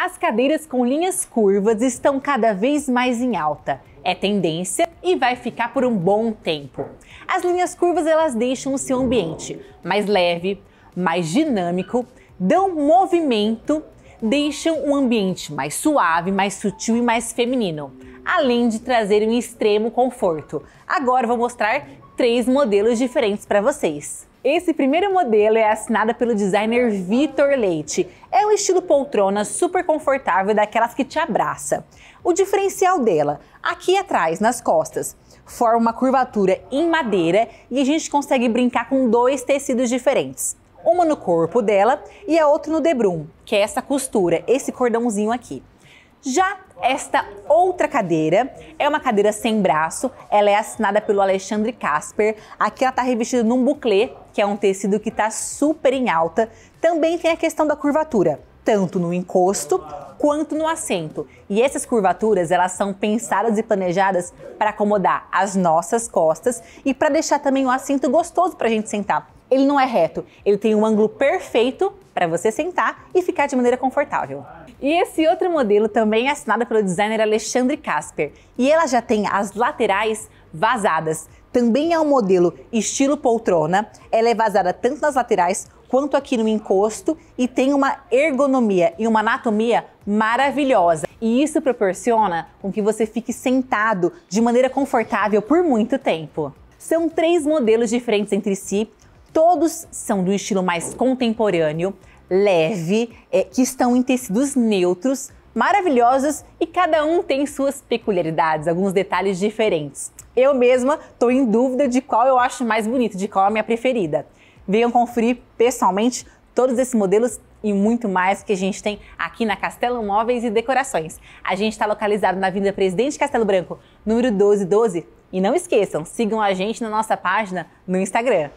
as cadeiras com linhas curvas estão cada vez mais em alta. É tendência e vai ficar por um bom tempo. As linhas curvas elas deixam o seu ambiente mais leve, mais dinâmico, dão movimento, deixam um ambiente mais suave, mais sutil e mais feminino, além de trazer um extremo conforto. Agora vou mostrar três modelos diferentes para vocês. Esse primeiro modelo é assinado pelo designer Vitor Leite. É um estilo poltrona super confortável, daquelas que te abraça. O diferencial dela, aqui atrás, nas costas, forma uma curvatura em madeira e a gente consegue brincar com dois tecidos diferentes. Uma no corpo dela e a outra no debrum, que é essa costura, esse cordãozinho aqui. Já esta outra cadeira é uma cadeira sem braço, ela é assinada pelo Alexandre Casper. Aqui ela está revestida num buclê que é um tecido que está super em alta, também tem a questão da curvatura, tanto no encosto quanto no assento. E essas curvaturas, elas são pensadas e planejadas para acomodar as nossas costas e para deixar também o assento gostoso para a gente sentar. Ele não é reto, ele tem um ângulo perfeito para você sentar e ficar de maneira confortável. E esse outro modelo também é assinado pelo designer Alexandre Casper, e ela já tem as laterais vazadas, também é um modelo estilo poltrona, ela é vazada tanto nas laterais quanto aqui no encosto e tem uma ergonomia e uma anatomia maravilhosa. E isso proporciona com que você fique sentado de maneira confortável por muito tempo. São três modelos diferentes entre si, todos são do estilo mais contemporâneo, leve, é, que estão em tecidos neutros, maravilhosos e cada um tem suas peculiaridades, alguns detalhes diferentes. Eu mesma estou em dúvida de qual eu acho mais bonito, de qual é a minha preferida. Venham conferir pessoalmente todos esses modelos e muito mais que a gente tem aqui na Castelo Móveis e Decorações. A gente está localizado na Avenida Presidente Castelo Branco, número 1212. E não esqueçam, sigam a gente na nossa página no Instagram.